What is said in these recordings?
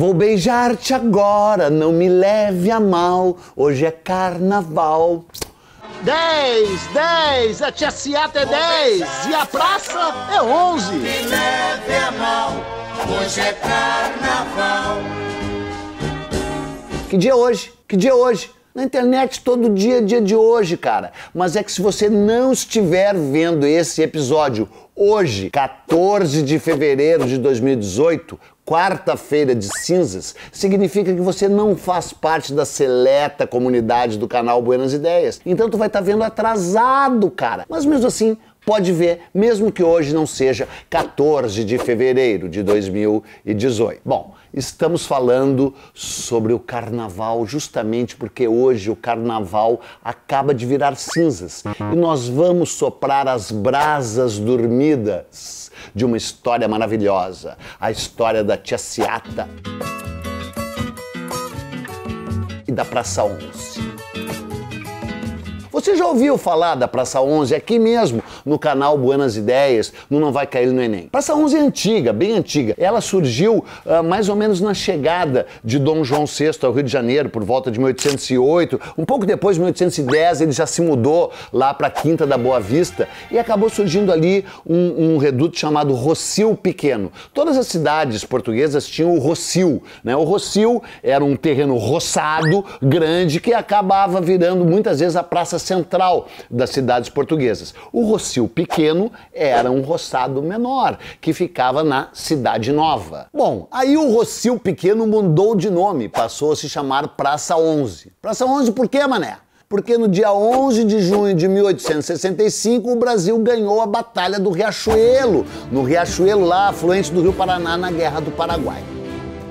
Vou beijar-te agora, não me leve a mal, hoje é carnaval. 10, 10, a Tia Seata é 10 e a praça é 11. Me leve a mal, hoje é carnaval. Que dia é hoje? Que dia é hoje? Na internet todo dia é dia de hoje, cara. Mas é que se você não estiver vendo esse episódio hoje, 14 de fevereiro de 2018, quarta-feira de cinzas significa que você não faz parte da seleta comunidade do canal Buenas Ideias. Então tu vai estar tá vendo atrasado, cara. Mas mesmo assim, pode ver, mesmo que hoje não seja 14 de fevereiro de 2018. Bom, Estamos falando sobre o carnaval, justamente porque hoje o carnaval acaba de virar cinzas e nós vamos soprar as brasas dormidas de uma história maravilhosa a história da Tia Ciata e da Praça Onze. Você já ouviu falar da Praça 11 aqui mesmo, no canal Buenas Ideias, no Não Vai Cair no Enem? Praça 11 é antiga, bem antiga. Ela surgiu uh, mais ou menos na chegada de Dom João VI ao Rio de Janeiro, por volta de 1808. Um pouco depois, 1810, ele já se mudou lá para a Quinta da Boa Vista e acabou surgindo ali um, um reduto chamado Rocio Pequeno. Todas as cidades portuguesas tinham o Rocio. Né? O Rocio era um terreno roçado, grande, que acabava virando muitas vezes a Praça Central central das cidades portuguesas. O Rocio Pequeno era um roçado menor, que ficava na Cidade Nova. Bom, aí o Rocio Pequeno mudou de nome, passou a se chamar Praça 11. Praça 11 por quê, mané? porque no dia 11 de junho de 1865 o Brasil ganhou a Batalha do Riachuelo, no Riachuelo lá, afluente do Rio Paraná, na Guerra do Paraguai.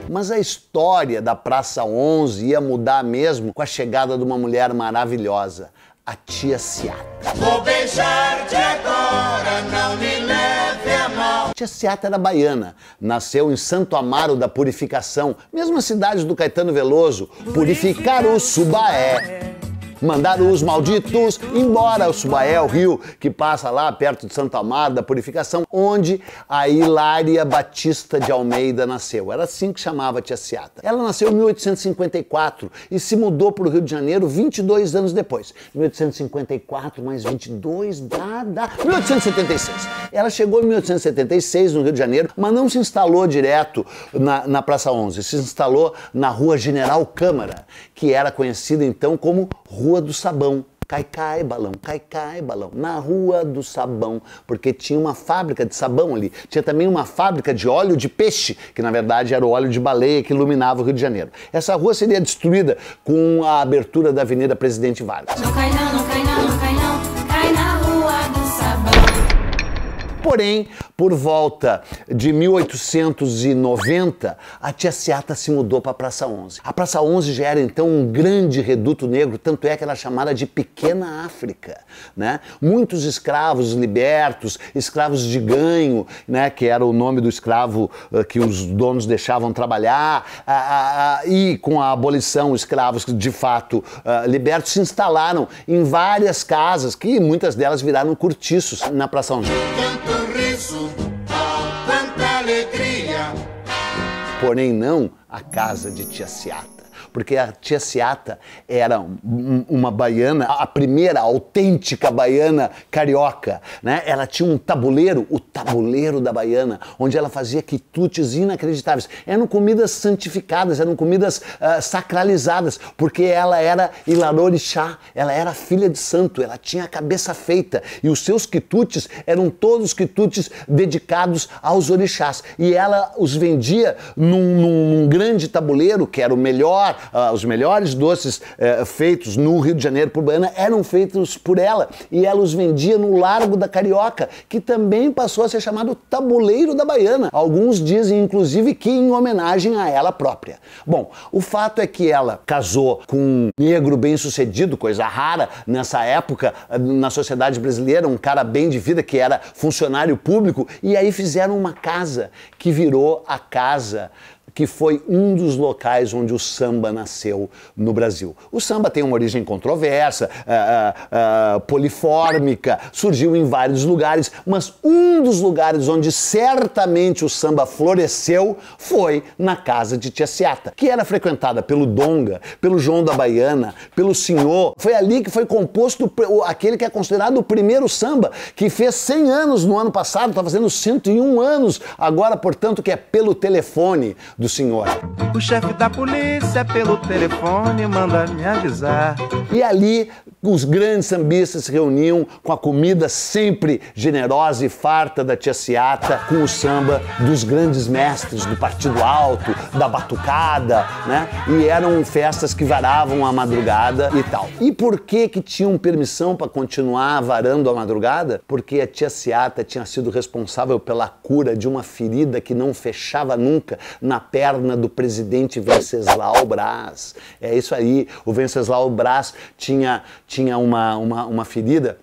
Mas a história da Praça 11 ia mudar mesmo com a chegada de uma mulher maravilhosa, a tia Ciata. Vou beijar-te agora, não me leve a mal. tia Ciata era baiana, nasceu em Santo Amaro da Purificação, mesma cidade do Caetano Veloso, Purificar o Subaé mandar os malditos embora. O Subaé o rio que passa lá perto de Santa Amaro da Purificação, onde a Hilária Batista de Almeida nasceu. Era assim que chamava a Tia Seata. Ela nasceu em 1854 e se mudou para o Rio de Janeiro 22 anos depois. 1854 mais 22 dá, dá. 1876. Ela chegou em 1876 no Rio de Janeiro, mas não se instalou direto na, na Praça 11, se instalou na Rua General Câmara, que era conhecida então como Rua Rua do Sabão. Cai, cai, balão, cai, cai, balão. Na Rua do Sabão, porque tinha uma fábrica de sabão ali. Tinha também uma fábrica de óleo de peixe, que na verdade era o óleo de baleia que iluminava o Rio de Janeiro. Essa rua seria destruída com a abertura da Avenida Presidente Vargas. Não cai, não. Porém, por volta de 1890, a Tia Seata se mudou para a Praça 11. A Praça 11 já era então um grande reduto negro, tanto é que era é chamada de Pequena África. Né? Muitos escravos libertos, escravos de ganho, né, que era o nome do escravo uh, que os donos deixavam trabalhar, uh, uh, e com a abolição, escravos de fato eh, libertos se instalaram em várias casas, que muitas delas viraram cortiços na Praça 11 sorriso, oh, quanta alegria. Porém, não a casa de Tia Seata porque a Tia Seata era uma baiana, a primeira autêntica baiana carioca. Né? Ela tinha um tabuleiro, o tabuleiro da baiana, onde ela fazia quitutes inacreditáveis. Eram comidas santificadas, eram comidas uh, sacralizadas, porque ela era Ilarorixá, ela era filha de santo, ela tinha a cabeça feita e os seus quitutes eram todos quitutes dedicados aos orixás. E ela os vendia num, num, num grande tabuleiro, que era o melhor, ah, os melhores doces eh, feitos no Rio de Janeiro por Baiana eram feitos por ela e ela os vendia no Largo da Carioca, que também passou a ser chamado Tabuleiro da Baiana. Alguns dizem, inclusive, que em homenagem a ela própria. Bom, o fato é que ela casou com um negro bem-sucedido, coisa rara nessa época eh, na sociedade brasileira, um cara bem de vida que era funcionário público, e aí fizeram uma casa que virou a casa que foi um dos locais onde o samba nasceu no Brasil. O samba tem uma origem controversa, ah, ah, ah, polifórmica, surgiu em vários lugares, mas um dos lugares onde certamente o samba floresceu foi na casa de Tia Seata, que era frequentada pelo Donga, pelo João da Baiana, pelo Senhor. Foi ali que foi composto aquele que é considerado o primeiro samba, que fez 100 anos no ano passado, está fazendo 101 anos agora, portanto, que é pelo telefone do do Senhor. O chefe da polícia pelo telefone manda me avisar. E ali os grandes sambistas se reuniam com a comida sempre generosa e farta da Tia Ciata, com o samba dos grandes mestres do Partido Alto, da Batucada, né? E eram festas que varavam a madrugada e tal. E por que que tinham permissão para continuar varando a madrugada? Porque a Tia Ciata tinha sido responsável pela cura de uma ferida que não fechava nunca na perna do presidente presidente Venceslau Brás, É isso aí. O Venceslau Brás tinha, tinha uma, uma, uma ferida.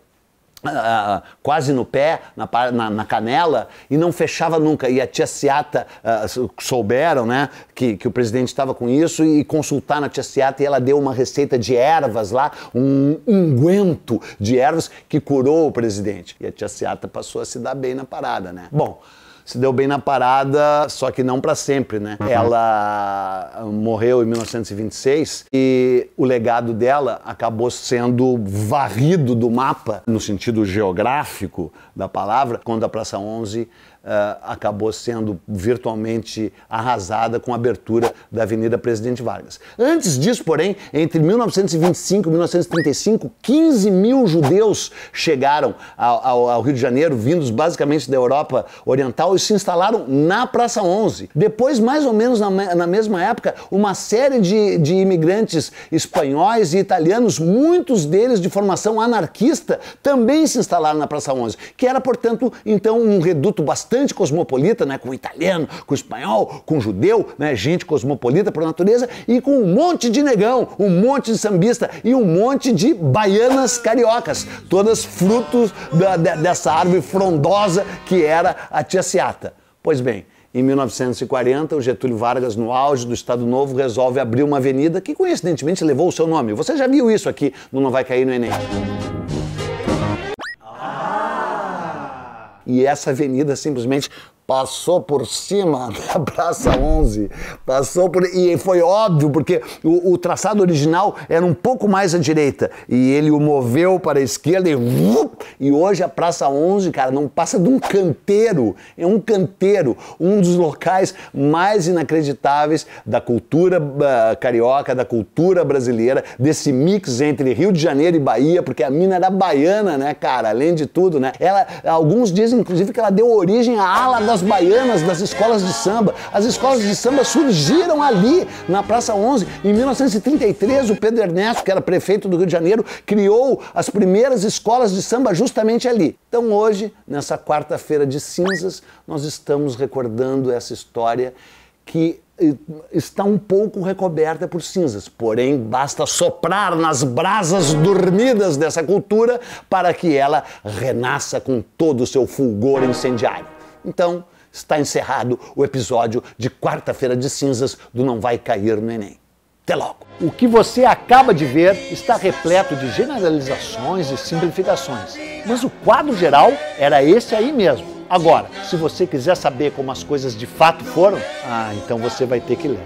Uh, quase no pé, na, na, na, canela, e não fechava nunca. E a tia Seata uh, souberam né, que, que o presidente estava com isso e, consultaram a tia Seata e ela deu uma receita de ervas lá, um unguento de ervas que curou o presidente. E a tia Seata passou a se dar bem na parada, né? Bom se deu bem na parada, só que não para sempre, né? Uhum. Ela morreu em 1926 e o legado dela acabou sendo varrido do mapa, no sentido geográfico da palavra, quando a Praça 11 eh, acabou sendo virtualmente arrasada com a abertura da Avenida Presidente Vargas. Antes disso, porém, entre 1925 e 1935, 15 mil judeus chegaram ao, ao Rio de Janeiro, vindos basicamente da Europa Oriental, e se instalaram na Praça 11. Depois, mais ou menos na, na mesma época, uma série de, de imigrantes espanhóis e italianos, muitos deles de formação anarquista, também se instalaram na Praça 11, que era, portanto, então um reduto bastante bastante cosmopolita, né? com o italiano, com o espanhol, com o judeu, né? gente cosmopolita por natureza, e com um monte de negão, um monte de sambista e um monte de baianas cariocas, todas frutos da, de, dessa árvore frondosa que era a tia Seata. Pois bem, em 1940, o Getúlio Vargas, no auge do Estado Novo, resolve abrir uma avenida que coincidentemente levou o seu nome. Você já viu isso aqui no Não Vai Cair no Enem. e essa avenida simplesmente passou por cima da Praça 11, passou por e foi óbvio porque o, o, traçado original era um pouco mais à direita e ele o moveu para a esquerda e e hoje a Praça 11, cara, não passa de um canteiro, é um canteiro, um dos locais mais inacreditáveis da cultura ah, carioca, da cultura brasileira, desse mix entre Rio de Janeiro e Bahia, porque a mina era baiana, né, cara, além de tudo, né? Ela alguns dizem inclusive que ela deu origem à ala da das baianas, das escolas de samba. As escolas de samba surgiram ali, na Praça 11. Em 1933, o Pedro Ernesto, que era prefeito do Rio de Janeiro, criou as primeiras escolas de samba justamente ali. Então hoje, nessa quarta-feira de cinzas, nós estamos recordando essa história que eh, está um pouco recoberta por cinzas, porém basta soprar nas brasas dormidas dessa cultura para que ela renasça com todo o seu fulgor incendiário. Então, está encerrado o episódio de quarta-feira de cinzas do Não Vai Cair no Enem. Até logo! O que você acaba de ver está repleto de generalizações e simplificações, mas o quadro geral era esse aí mesmo. Agora, se você quiser saber como as coisas de fato foram, ah, então você vai ter que ler.